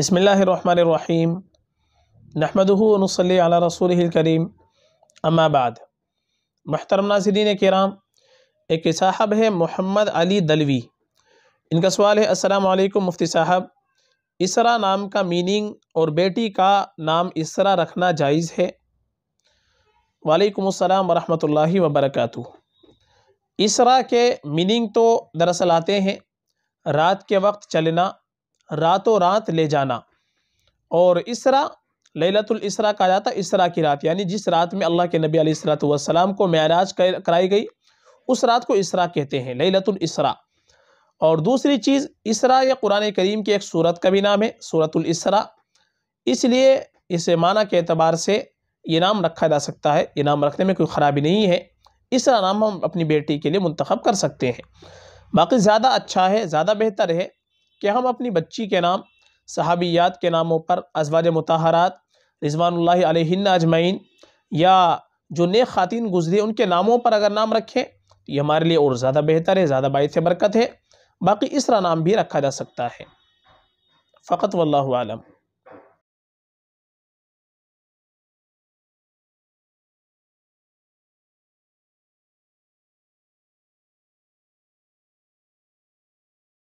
بسم اللہ الرحمن نحمده و نصلی علی رسول الكریم اما بعد محترم ناظرین کرام ایک صاحب ہے محمد علی دلوی ان کا سوال ہے السلام علیکم مفتی صاحب اسرا نام کا میننگ اور بیٹی کا نام اسرا رکھنا جائز ہے وعلیکم السلام ورحمۃ اللہ وبرکاتہ اسرا کے میننگ تو دراصل آتے ہیں رات کے وقت چلنا رات و رات لے جانا اور اسرا لیلت الاسرا کہا جاتا ہے اسرا کی رات یعنی جس رات میں اللہ کے نبی علیہ السلام کو معراج کرائی گئی اس رات کو اسرا کہتے ہیں لیلت الاسرا اور دوسری چیز اسرا یہ قرآن کریم کے ایک صورت کا بھی نام ہے صورت الاسرا اس لیے اسے معنی کے اعتبار سے یہ نام رکھا جا سکتا ہے یہ نام رکھنے میں کوئی خرابی نہیں ہے اسرا نام ہم اپنی بیٹی کے لیے منتخب کر سکتے ہیں باقی زیادہ اچھا ہے زیادہ بہتر ہے کہ ہم اپنی بچی کے نام صحابیات کے ناموں پر ازواج متحرات رضوان اللہ علیہ اجمعین یا جو نیک خواتین گزرے ان کے ناموں پر اگر نام رکھیں یہ ہمارے لیے اور زیادہ بہتر ہے زیادہ باعث برکت ہے باقی اس طرح نام بھی رکھا جا سکتا ہے فقط واللہ عالم